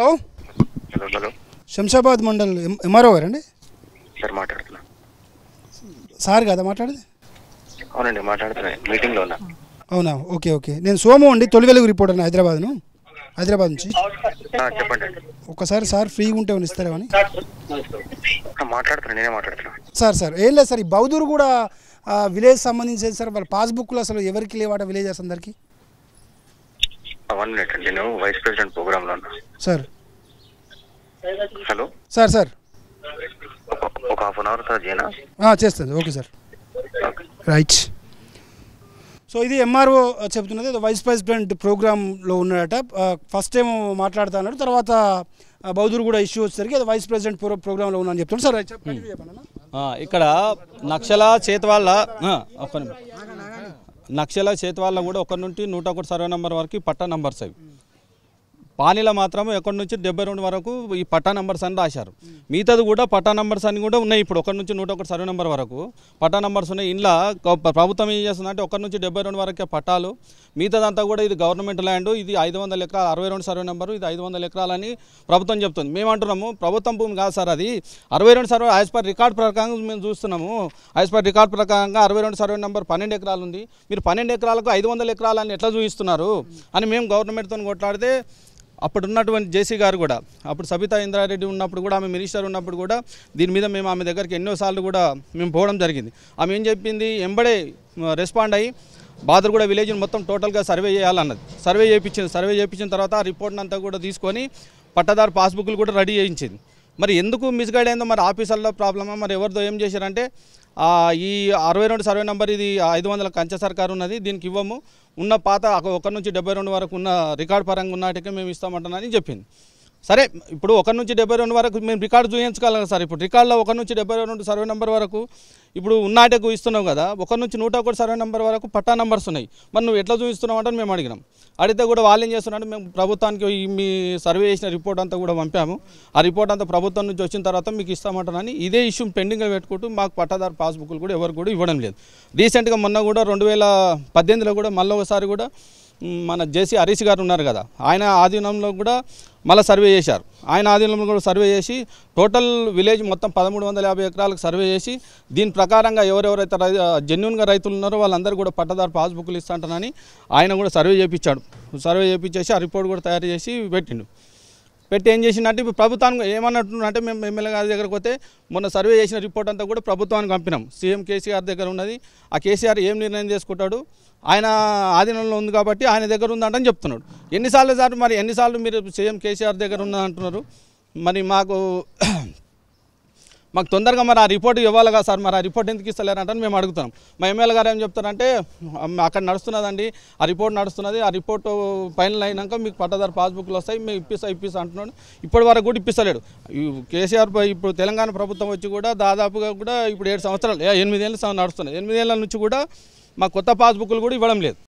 hello hello hello Shamshabad mandal MRO అండి sir మాట్లాడుతున్నా sir కదా మాట్లాడేది అవునండి మాట్లాడుతున్నా మీటింగ్లో ఉన్నా అవునా ఓకే ఓకే నేను సోము అండి తొలి వెలుగు రిపోర్టర్ హైదరాబాద్ను హైదరాబాద్ నుంచి చెప్పండి ఒకసారి సార్ ఫ్రీగా ఉంటే ఇస్తారా అని మాట్లాడుతున్నా నేనే సార్ సార్ ఏం లేదు సార్ ఈ బౌదూర్ కూడా విలేజ్ సంబంధించి సార్ వాళ్ళ పాస్బుక్లో అసలు ఎవరికి లేవాట విలేజర్స్ అందరికీ వన్ మినిట్ నేను వైస్ ప్రెసిడెంట్ ప్రోగ్రామ్ లో సార్ హలో సార్ సార్ ఒక హాఫ్ అన్ అవర్ సార్ చేయనా చేస్తుంది ఓకే సార్ రైట్ సో ఇది ఎంఆర్ఓ చెప్తున్నది వైస్ ప్రెసిడెంట్ ప్రోగ్రాంలో ఉన్నాడట ఫస్ట్ టైం మాట్లాడుతా అన్నాడు తర్వాత బౌద్ధుడు కూడా ఇష్యూ వచ్చేసరికి అది వైస్ ప్రెసిడెంట్ ప్రోగ్రాంలో ఉన్నాను చెప్తున్నాడు సార్ చెప్పండి ఇక్కడ నక్షల చేతి వాళ్ళ నక్షల చేతి వాళ్ళ కూడా ఒకటి నుండి నూట ఒకటి సర్వే నెంబర్ వరకు పట్టా నెంబర్స్ అవి పానీలో మాత్రం ఎక్కడి నుంచి డెబ్బై రెండు వరకు ఈ పట్టా నంబర్స్ అని రాశారు మిగతాది కూడా పట్టా నంబర్స్ అని కూడా ఉన్నాయి ఇప్పుడు ఒకటి నుంచి నూట ఒకటి సర్వే నెంబర్ వరకు పట్టా నంబర్స్ ఉన్నాయి ఇంట్లో ప్రభుత్వం ఏం చేస్తుందంటే ఒకటి నుంచి డెబ్బై రెండు వరకే పట్టాలు మిగతాదంతా కూడా ఇది గవర్నమెంట్ ల్యాండ్ ఇది ఐదు వందల ఎకరాలు అరవై రెండు సర్వే నెంబరు ఇది ఐదు వందల ఎకరాలని ప్రభుత్వం చెప్తుంది మేము అంటున్నాము ప్రభుత్వం భూమి కాదు సార్ అది అరవై రెండు సర్వే యాజ్ పర్ రికార్డ్ ప్రకారం మేము చూస్తున్నాము యాజ్ పర్ రికార్డ్ ప్రకారంగా అరవై రెండు సర్వే నెంబర్ పన్నెండు ఎకరాలు ఉంది మీరు పన్నెండు ఎకరాలకు ఐదు వందల ఎకరాలని ఎట్లా చూపిస్తున్నారు అని మేము గవర్నమెంట్తో కొట్లాడితే అప్పుడు ఉన్నటువంటి జేసీ గారు కూడా అప్పుడు సబితా ఇంద్రారెడ్డి ఉన్నప్పుడు కూడా ఆమె మినిస్టర్ ఉన్నప్పుడు కూడా దీని మీద మేము ఆమె దగ్గరికి ఎన్నోసార్లు కూడా మేము పోవడం జరిగింది ఆమె ఏం చెప్పింది ఎంబడే రెస్పాండ్ అయ్యి బాదర్గూడ విలేజ్ని మొత్తం టోటల్గా సర్వే చేయాలన్నది సర్వే చేయించింది సర్వే చేయించిన తర్వాత ఆ రిపోర్ట్ని అంతా కూడా తీసుకొని పట్టదారు పాస్బుక్లు కూడా రెడీ చేయించింది మరి ఎందుకు మిస్గైడ్ అయిందో మరి ఆఫీసర్లో ప్రాబ్లమా మరి ఎవరితో ఏం చేశారంటే ఈ అరవై రెండు సర్వే నెంబర్ ఇది ఐదు వందల కంచె సర్కారు ఉన్నది దీనికి ఇవ్వము ఉన్న పాత ఒక నుంచి డెబ్బై వరకు ఉన్న రికార్డ్ పరంగా ఉన్నాటికే మేము ఇస్తామంటున్నా అని చెప్పింది సరే ఇప్పుడు ఒకరి నుంచి డెబ్బై రెండు వరకు మేము రికార్డు చూపించగలం సార్ ఇప్పుడు రికార్డులో ఒకరి నుంచి డెబ్బై రెండు సర్వే నెంబర్ వరకు ఇప్పుడు ఉన్నాటకు ఇస్తున్నావు కదా ఒకరి నుంచి నూట ఒకటి సర్వే నెంబర్ వరకు పట్టా నెంబర్స్ ఉన్నాయి మరి నువ్వు ఎట్లా చూపిస్తున్నావు అంటే మేము అడిగినాం అడిగితే కూడా వాళ్ళు ఏం చేస్తున్నారంటే మేము ప్రభుత్వానికి మీ సర్వే చేసిన రిపోర్ట్ అంతా కూడా పంపాము ఆ రిపోర్ట్ అంతా ప్రభుత్వం నుంచి వచ్చిన తర్వాత మీకు ఇస్తామంటారని ఇదే ఇష్యూ పెండింగ్గా పెట్టుకుంటూ మాకు పట్టాదారు పాస్బుక్లు కూడా ఎవరు కూడా ఇవ్వడం లేదు రీసెంట్గా మొన్న కూడా రెండు వేల పద్దెనిమిదిలో కూడా మళ్ళీ ఒకసారి కూడా మన జేసీ హరీష్ గారు ఉన్నారు కదా ఆయన ఆధీనంలో కూడా మళ్ళీ సర్వే చేశారు ఆయన ఆధీనంలో కూడా సర్వే చేసి టోటల్ విలేజ్ మొత్తం పదమూడు వందల యాభై ఎకరాలకు సర్వే చేసి దీని ప్రకారంగా ఎవరెవరైతే రై జెన్యున్గా రైతులు ఉన్నారో వాళ్ళందరూ కూడా పట్టదారు పాస్బుక్లు ఇస్తాంటారని ఆయన కూడా సర్వే చేయించాడు సర్వే చేయించేసి ఆ రిపోర్ట్ కూడా తయారు చేసి పెట్టిండు పెట్టి ఏం చేసిందంటే ఇప్పుడు ప్రభుత్వానికి ఏమన్నట్టుంటే మేము ఎమ్మెల్యే గారి దగ్గరకు పోతే మొన్న సర్వే చేసిన రిపోర్ట్ అంతా కూడా ప్రభుత్వానికి పంపినాం సీఎం కేసీఆర్ దగ్గర ఉన్నది ఆ కేసీఆర్ ఏం నిర్ణయం చేసుకుంటాడు ఆయన ఆధీనంలో ఉంది కాబట్టి ఆయన దగ్గర ఉందంటని చెప్తున్నాడు ఎన్నిసార్లు సార్ మరి ఎన్నిసార్లు మీరు సీఎం కేసీఆర్ దగ్గర ఉందని అంటున్నారు మరి మాకు మాకు తొందరగా మరి ఆ రిపోర్ట్ ఇవ్వాలి కదా సార్ మరి ఆ రిపోర్ట్ ఎందుకు ఇస్తలేరంటే మేము అడుగుతున్నాం మా ఎమ్మెల్యే గారు ఏం చెప్తారంటే అక్కడ నడుస్తున్నదండి ఆ రిపోర్ట్ నడుస్తున్నది ఆ రిపోర్ట్ ఫైనల్ అయినాక మీకు పట్టదారు పాస్బుక్లు వస్తాయి మేము ఇప్పిస్తా ఇప్పిస్తా అంటున్నాడు ఇప్పటి వరకు కూడా ఇప్పిస్తలేడు కేసీఆర్ ఇప్పుడు తెలంగాణ ప్రభుత్వం వచ్చి కూడా దాదాపుగా కూడా ఇప్పుడు ఏడు సంవత్సరాలు ఎనిమిదేళ్ళు నడుస్తున్నాయి ఎనిమిదేళ్ళ నుంచి కూడా మా కొత్త పాస్బుక్లు కూడా ఇవ్వడం లేదు